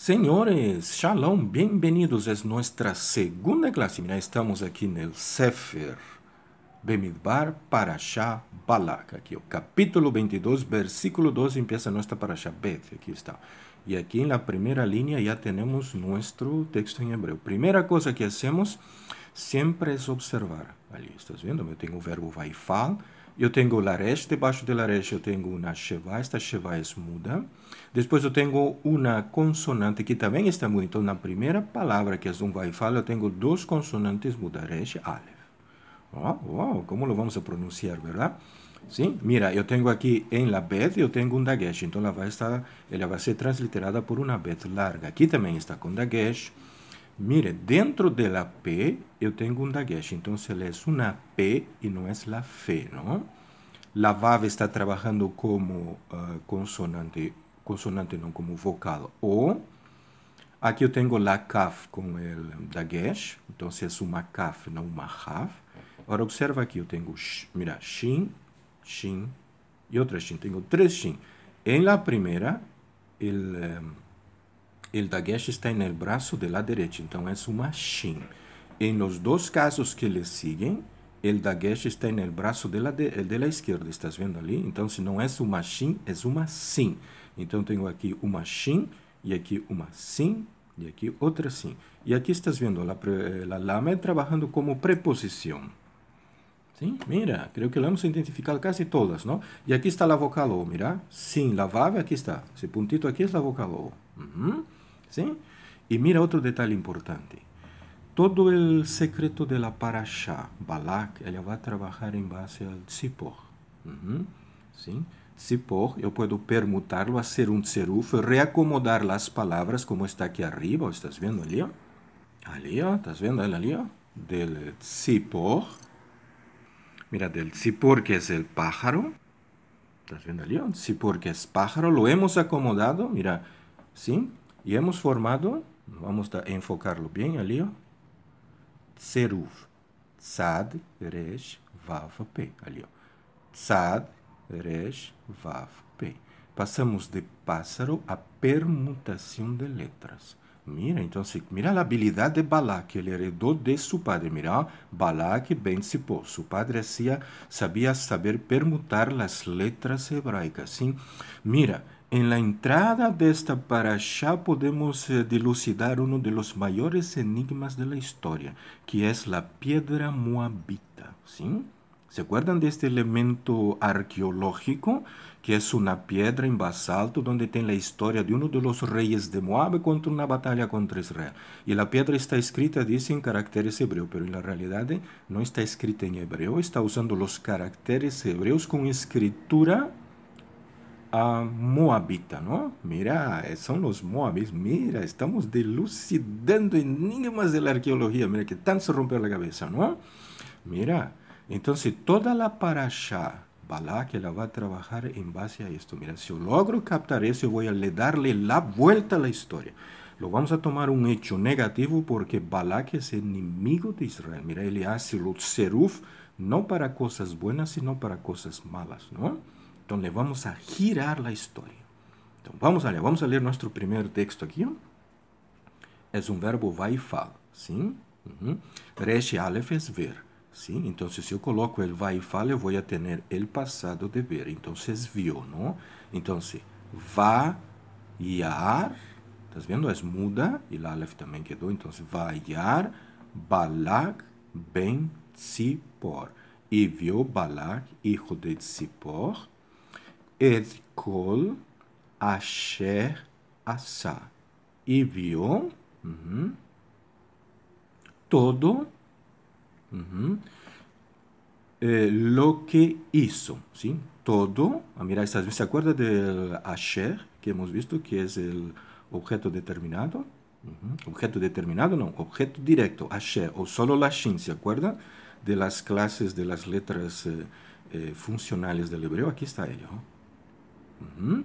Senhores, shalom, bem-vindos a nossa segunda classe. Nós estamos aqui no Sefer Bemidbar Parashá Balak. Aqui o capítulo 22, versículo 12, empieza nossa Parashá Bet. Aqui está. E aqui na primeira linha já temos nosso texto em hebreu. Primeira coisa que fazemos sempre é observar. Ali, estás vendo? Eu tenho o verbo vaifal eu tenho lares, debaixo de lares eu tenho uma sheva, esta sheva é muda. Depois eu tenho uma consonante que também está muda. Então, na primeira palavra que a Azum vai falar, eu tenho duas consonantes muda, resh e aleph. oh, oh, como lo vamos a pronunciar, verdade? Sim, mira, eu tenho aqui em labet, eu tenho um dagesh, então ela vai, estar, ela vai ser transliterada por uma bet larga. Aqui também está com dagesh. Mire, dentro da de P eu tenho um dagesh, então se é uma P e não é la fe, não? la VAV está trabalhando como uh, consonante, consonante não, como vocal O. Aqui eu tenho la CAF com o dagesh, então se é uma CAF, não uma haf. Agora observa aqui, eu tenho, mira, SHIN, SHIN e outra SHIN, tenho três SHIN. Em la primeira, o eh, el dagesh está no braço de la direita, então é uma SHIN. Em os dois casos que lhe seguem, o Dagesh está eh, no braço dela, de, de esquerda, estás vendo ali? Então, eh, se não é uma shin, é uma sim. Então, tenho aqui uma shin, e aqui uma sim, e aqui outra sim. E aqui estás vendo a, a lama trabalhando como preposição. Sim, mira, creio que vamos identificar quase todas, não? E aqui está a vocal O, mira. Sim, lavável, aqui está. Esse puntito aqui é a vocal O. Uhum. Sim? E mira outro detalhe importante. todo el secreto de la parasha, Balak, ella va a trabajar en base al Tzipor. ¿Sí? Tzipor, yo puedo permutarlo, hacer un seruf, reacomodar las palabras como está aquí arriba, ¿estás viendo, el lío ¿estás viendo, eh, alio Del Tzipor. Mira, del Tzipor que es el pájaro. ¿Estás viendo, lío? Tzipor que es pájaro, lo hemos acomodado, mira, ¿sí? Y hemos formado, vamos a enfocarlo bien, alio. Seruv. Tsad, Resh, Vav, P. Ali, ó. Tsad, Resh, Vav, P. Passamos de pássaro a permutação de letras. Mira, então, se, mira a habilidade de Balak, ele heredou de seu padre. Mira, Balak bem se pôs. Seu padre sabia saber permutar as letras hebraicas. Sim? Mira, En la entrada de esta parasha podemos eh, dilucidar uno de los mayores enigmas de la historia, que es la piedra moabita. ¿sí? ¿Se acuerdan de este elemento arqueológico, que es una piedra en basalto donde tiene la historia de uno de los reyes de Moab contra una batalla contra Israel? Y la piedra está escrita, dice, en caracteres hebreos, pero en la realidad eh, no está escrita en hebreo, está usando los caracteres hebreos con escritura a Moabita, ¿no? Mira, eh, son los Moabis, mira, estamos delucidando enigmas de la arqueología, mira, que tan se rompe la cabeza, ¿no? Mira, entonces toda la parasha, que la va a trabajar en base a esto, mira, si yo logro captar eso, voy a le darle la vuelta a la historia. Lo vamos a tomar un hecho negativo porque Balak es enemigo de Israel, mira, él hace los seruf no para cosas buenas, sino para cosas malas, ¿no? Então le vamos a girar a história. Então vamos allá, vamos a ler nosso primeiro texto aqui. É um verbo vai e fala, sim? Uhum. Resh Aleph ver, sim? Então se eu coloco ele vai e fala, eu vou a ter o passado de ver. Então vocês viu, não? Então se vaiar, estás vendo? É muda e lá Aleph também quedou. Então se vaiar, Balak ben Tzipor. E viu Balak, filho de Tzipor, et kol asher asa. Y e vio todo eh, lo que hizo, ¿sí? Todo, mirá, ah, mira, ¿se acuerda del asher que hemos visto, que es el objeto determinado? Objeto determinado, no, objeto directo, asher, o solo la shin, ¿se acuerda? De las clases de las letras eh, eh, funcionales del hebreo, aquí está ello. Uhum.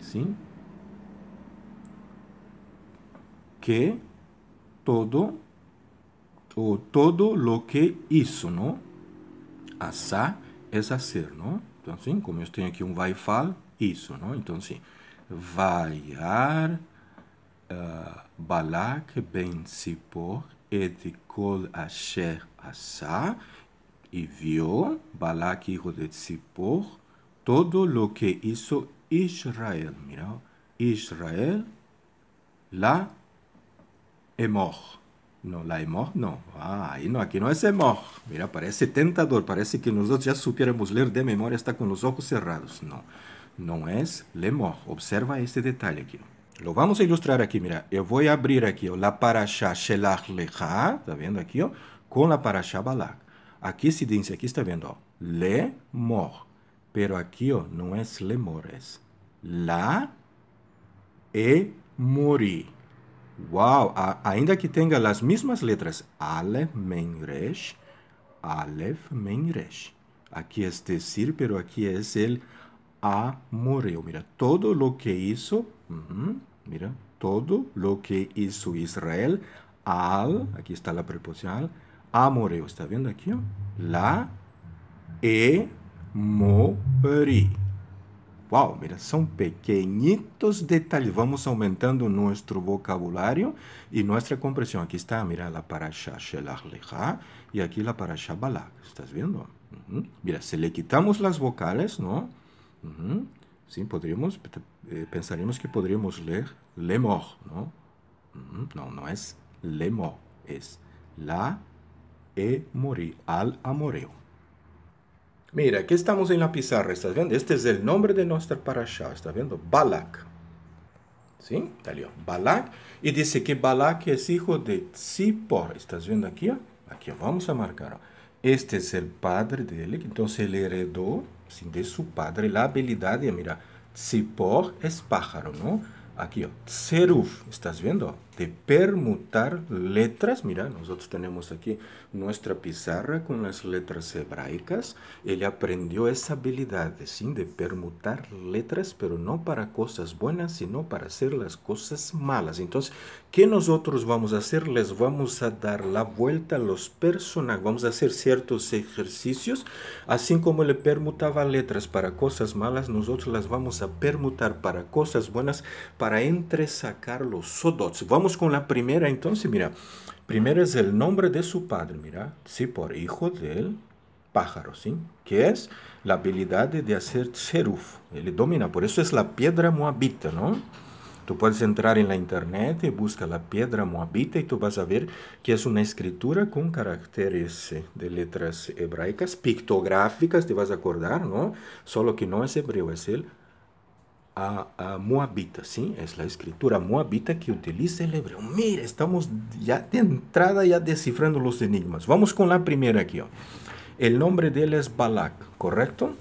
Sim. Que todo o todo lo que isso, não? Assar é fazer, não? Então, sim, como eu tenho aqui um vai fal, isso, não? Então, sim. Vaiar uh, Balak ben Sipor edicol asher assar e viu Balak, filho de Sipor, todo lo que hizo Israel. Mira, oh, Israel, la emoj. No, la emoj no. Ah, ahí no, aquí no es hemor. Mira, parece tentador, parece que nosotros ya supiéramos leer de memoria está con los ojos cerrados. No, no es lemor. Observa este detalle aquí. Lo vamos a ilustrar aquí, mira. Eu eh, vou abrir aqui oh, la parasha Shelach Lecha, tá vendo aqui, ó, oh? com la parasha Balak. Aqui se diz, aqui está vendo, ó, Lemor. Pero aqui ó, oh, não é lemores. Lá e mori Uau! A, ainda que tenha as mesmas letras, alef menresh alef menresh Aqui é decir, pero aqui é el a morreu. Oh, mira, todo lo que hizo, uh -huh, mira, todo lo que hizo Israel, al, aqui está a preposição, a morreu. Está vendo aqui? Ó? Oh? La e Mori. Uau, mira, são pequenitos detalhes. Vamos aumentando nosso vocabulário e nossa compreensão. Aqui está, mira, a parasha Shelach Lecha e aqui a parasha Balak. Estás vendo? Mira, se le quitamos as vocales, não? Sim, poderíamos, eh, pensaríamos que poderíamos ler Lemor, não? Não, não é Lemor, é La e Mori, Al Amoreu. Mira, aquí estamos en la pizarra, ¿estás viendo? Este es el nombre de nuestra parasha, ¿estás viendo? Balak. ¿Sí? Salió Balak. Y dice que Balak es hijo de Zippor. ¿Estás viendo aquí? Aquí vamos a marcar. Este es el padre de él. Entonces él heredó de su padre la habilidad. De, mira, Zippor es pájaro, ¿no? Aquí, Seruf. ¿Estás viendo? de permutar letras. Mira, nosotros tenemos aquí nuestra pizarra con las letras hebraicas. Él aprendió esa habilidad sin de permutar letras, pero no para cosas buenas, sino para hacer las cosas malas. Entonces, ¿qué nosotros vamos a hacer? Les vamos a dar la vuelta a los personajes. Vamos a hacer ciertos ejercicios. Así como le permutaba letras para cosas malas, nosotros las vamos a permutar para cosas buenas, para entresacar los sodots. Vamos con la primera entonces, mira. Primero es el nombre de su padre, mira. si por hijo del pájaro, ¿sí? Que es la habilidad de hacer seruf. él domina, por eso es la piedra moabita, ¿no? Tú puedes entrar en la internet y busca la piedra moabita y tú vas a ver que es una escritura con caracteres eh, de letras hebraicas, pictográficas, te vas a acordar, ¿no? Solo que no es hebreo, es el a, Moabita, ¿sí? Es la escritura Moabita que utiliza el hebreo. Mira, estamos ya de entrada ya descifrando los enigmas. Vamos con la primera aquí. El nombre de él es Balak, ¿correcto?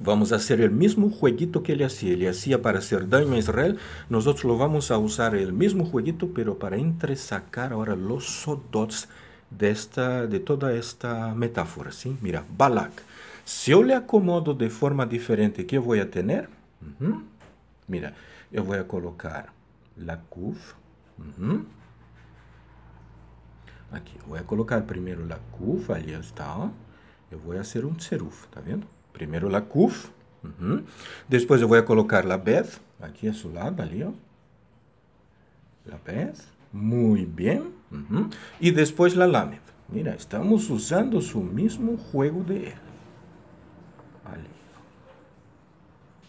Vamos a hacer el mismo jueguito que él hacía. Él hacía para hacer daño a Israel. Nosotros lo vamos a usar el mismo jueguito, pero para entresacar ahora los sodots de, esta, de toda esta metáfora, ¿sí? Mira, Balak. Si yo le acomodo de forma diferente, ¿qué voy a tener? Uhum. Mira, eu vou colocar la curve. Uhum. Aqui, eu vou colocar primeiro la curve, ali está. Eu vou fazer um seruf, tá vendo? Primeiro la curve. Uhum. Depois eu vou colocar la vez, aqui a seu lado, ali, ó. La Muito bem. Uhum. E depois la lame. Mira, estamos usando o mesmo jogo de erros.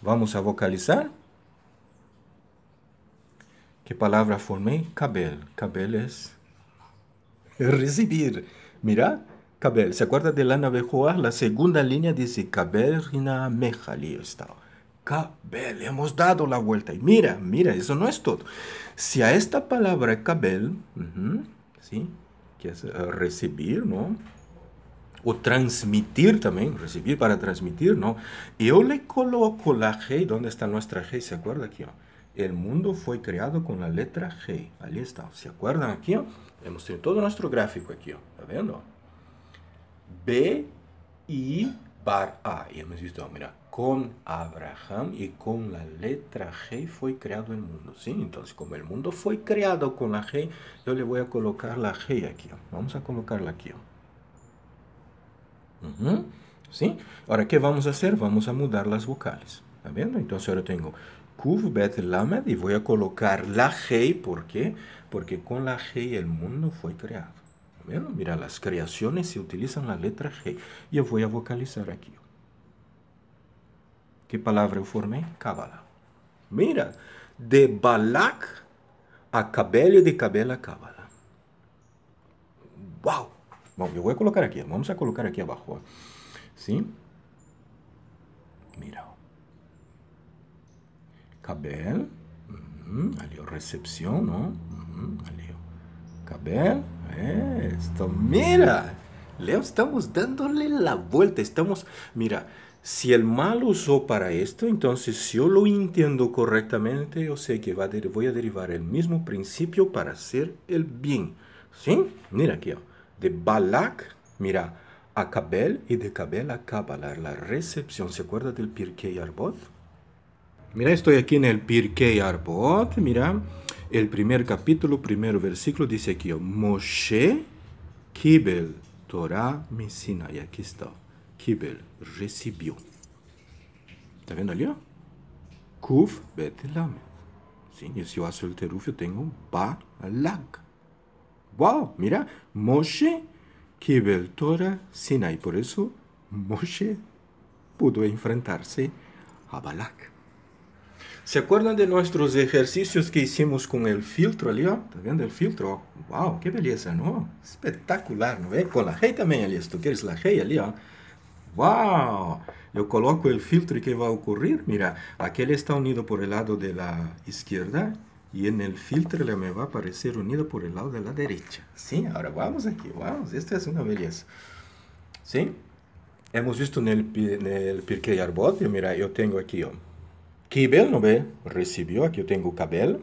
Vamos a vocalizar. ¿Qué palabra formé? Cabel. Cabel es recibir. Mira, Cabel. ¿Se acuerda de Lana Bejoa? La segunda línea dice Cabel Rina Mejali está. Cabel, hemos dado la vuelta. Y mira, mira, eso no es todo. Si a esta palabra Cabel, ¿sí? que es eh, recibir, ¿no? o transmitir también, recibir para transmitir, ¿no? Yo le coloco la G, ¿dónde está nuestra G? ¿Se acuerda aquí? El mundo fue creado con la letra G. Ahí está. ¿Se acuerdan aquí? Hemos tenido todo nuestro gráfico aquí. ¿Está viendo? B, y bar A. Y hemos visto, mira, con Abraham y con la letra G fue creado el mundo. Sí, entonces como el mundo fue creado con la G, yo le voy a colocar la G aquí. Vamos a colocarla aquí. ¿Sí? Ahora, ¿qué vamos a hacer? Vamos a mudar las vocales. ¿Está viendo? Entonces ahora tengo Kuv, Bet, Lamed y voy a colocar la G. ¿Por qué? Porque con la G el mundo fue creado. ¿Está Mira, las creaciones se utilizan la letra G. Yo voy a vocalizar aquí. ¿Qué palabra yo formé? Cábala. Mira, de Balak a cabello de cabela cábala. ¡Wow! Bueno, yo voy a colocar aquí, vamos a colocar aquí abajo, ¿eh? ¿sí? Mira. Cabel, recepción, ¿no? Cabel, esto, mira. Leo, estamos dándole la vuelta, estamos, mira, si el mal usó para esto, entonces si yo lo entiendo correctamente, yo sé que va a voy a derivar el mismo principio para hacer el bien. ¿Sí? Mira aquí de Balak, mira, a Cabel y de Cabel a Kabbalah, la recepción. ¿Se acuerda del Pirkei Arbot? Mira, estoy aquí en el Pirkei Arbot, mira, el primer capítulo, primer versículo dice aquí, Moshe Kibel Torah misina y aquí está, Kibel recibió. ¿Está viendo allí? Kuf Bet Sí, si yo hago el terufio tengo Balak. wow, mira, Moshe Kibel Torah Sinai. Por eso Moshe pudo enfrentarse a Balak. ¿Se acuerdan de nuestros ejercicios que hicimos con el filtro ali, ó? Tá vendo el filtro? Ó? Uau, que beleza, não? Espetacular, não é? Com la rei também ali, se tu queres la rei ali, ó. Uau! Eu coloco o filtro e que vai ocorrer? Mira, aquele está unido por el lado de la izquierda y en el filtro le me va a aparecer unido por el lado de la derecha. Sí, ahora vamos aquí, vamos, esta es una belleza. Sí, hemos visto en el, en el mira, yo tengo aquí, um, Kibel, ¿no ve? Recibió, aquí yo tengo Kabel,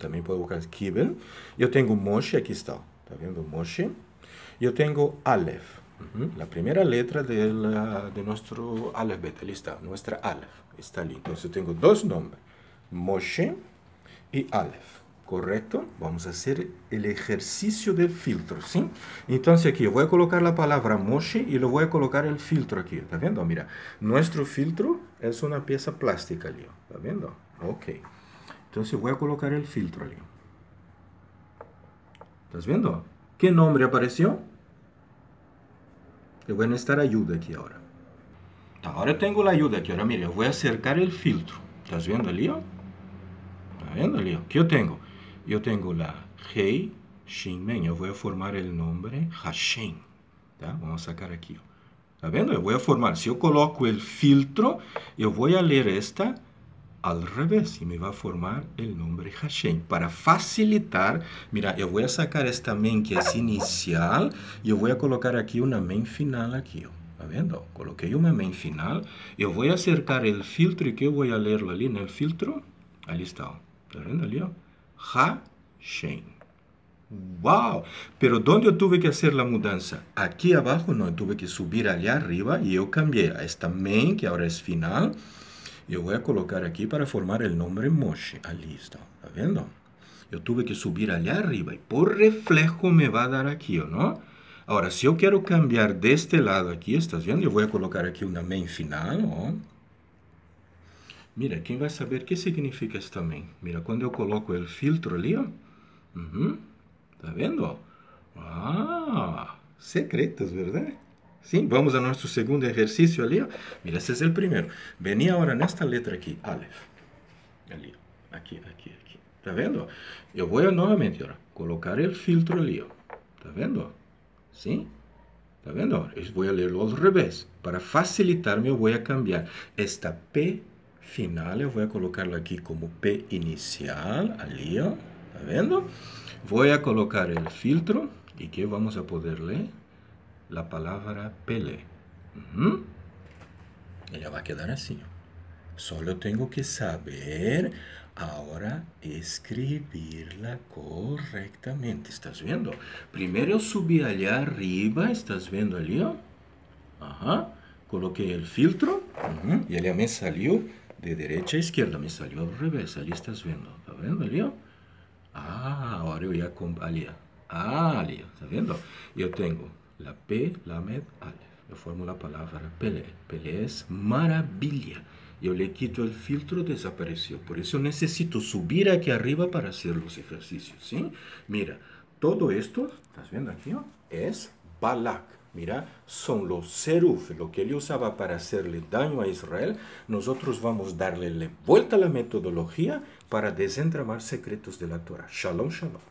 también puedo buscar Kibel. Yo tengo Moshe, aquí está, ¿está viendo Moshe? Yo tengo Aleph, la primera letra de, nuestro Aleph Beta, lista, nuestra Aleph, está ahí. Entonces tengo dos nombres, Moshe, y Aleph. ¿Correcto? Vamos a hacer el ejercicio del filtro, ¿sí? Entonces aquí voy a colocar la palabra Moshe y lo voy a colocar el filtro aquí. ¿Está viendo? Mira, nuestro filtro es una pieza plástica ¿Está viendo? Ok. Entonces voy a colocar el filtro ¿Estás viendo? ¿Qué nombre apareció? Le voy a necesitar ayuda aquí ahora. Ahora tengo la ayuda aquí. Ahora mira, voy a acercar el filtro. ¿Estás viendo lío viendo, Leo? ¿Qué yo tengo? Yo tengo la Hei Men. Yo voy a formar el nombre Hashem. Vamos a sacar aquí. ¿Está viendo? Yo voy a formar. Si yo coloco el filtro, yo voy a leer esta al revés y me va a formar el nombre Hashem. Para facilitar, mira, yo voy a sacar esta men que es inicial y yo voy a colocar aquí una men final aquí. ¿Está viendo? Coloqué una men final. Yo voy a acercar el filtro y que voy a leerlo allí en el filtro. Ahí está ó. Ha shen ¡Wow! Pero ¿dónde yo tuve que hacer la mudanza? Aquí abajo, no, tuve que subir allá arriba y yo cambié a esta main, que ahora es final. Yo voy a colocar aquí para formar el nombre Moshe. Ahí está. ¿Está viendo? Yo tuve que subir allá arriba y por reflejo me va a dar aquí, ¿o no? Ahora, si yo quiero cambiar de este lado aquí, ¿estás viendo? Yo voy a colocar aquí una main final, ¿no? Mira, quem vai saber o que significa isso também? Mira, quando eu coloco o filtro ali, ó. Uhum, tá vendo, ó? Ah, secretas, verdade? Sim, vamos ao nosso segundo exercício ali, ó. Mira, esse é o primeiro. Venha agora nesta letra aqui, Aleph. Ali, aqui, aqui, aqui. Tá vendo? Eu vou novamente, ó, colocar o filtro ali, ó. Tá vendo? Sim? Tá vendo? Eu vou ler ao revés. Para facilitar, eu vou cambiar esta P final, voy a colocarlo aquí como P inicial, ali, ó, Voy a colocar el filtro y que vamos a poder leer? La palabra Pelé. Ella va a quedar así. Solo tengo que saber ahora escribirla correctamente, Estás viendo? Primero subí allá arriba, estás viendo? ali, ó? Ajá. Coloquei filtro y ella me salió de derecha a izquierda, me salió al revés, ahí estás viendo, ¿Estás viendo, lío? Ah, ahora voy a con Alía, ah, Alía, ¿Estás viendo? Yo tengo la P, la Med, Alef, yo formo la palabra Pele, Pele es maravilla, yo le quito el filtro, desapareció, por eso necesito subir aquí arriba para hacer los ejercicios, ¿sí? Mira, todo esto, ¿estás viendo aquí? Es balac. Mira, son los seruf, lo que él usaba para hacerle daño a Israel. Nosotros vamos a darle vuelta a la metodología para desentramar secretos de la Torah. Shalom, shalom.